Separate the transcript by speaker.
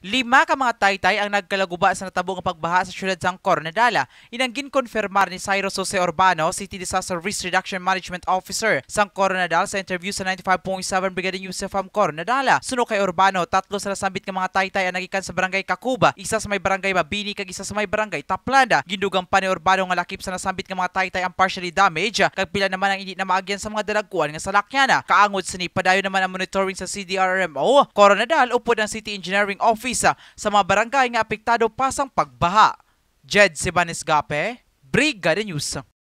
Speaker 1: Lima ka mga taytay ang nagkalaguba sa natabong pagbaha sa syudad sang Coronadala. Inanggin konfirmar ni Cyrus Jose Urbano, City Disaster Risk Reduction Management Officer sang Coronadala sa interview sa 95.7 Brigade News FM Coronadala. Suno kay Urbano, tatlo sa nasambit ng mga taytay ang nagikan sa barangay Kakuba, isa sa may barangay Mabini kag isa sa may barangay Taplanda. Gindugang pa ni Urbano nga lakip sa nasambit ng mga taytay ang partially damaged, kag pila naman ang hindi na maagyan sa mga dalagkuan nga salakyana. Kaangod sa ni padayon naman ang monitoring sa CDRMO. Coronadal upod ang City Engineering Office opisina sa mga barangay nga apektado pasang pagbaha. Jed Sibanes Gape, Brigada News.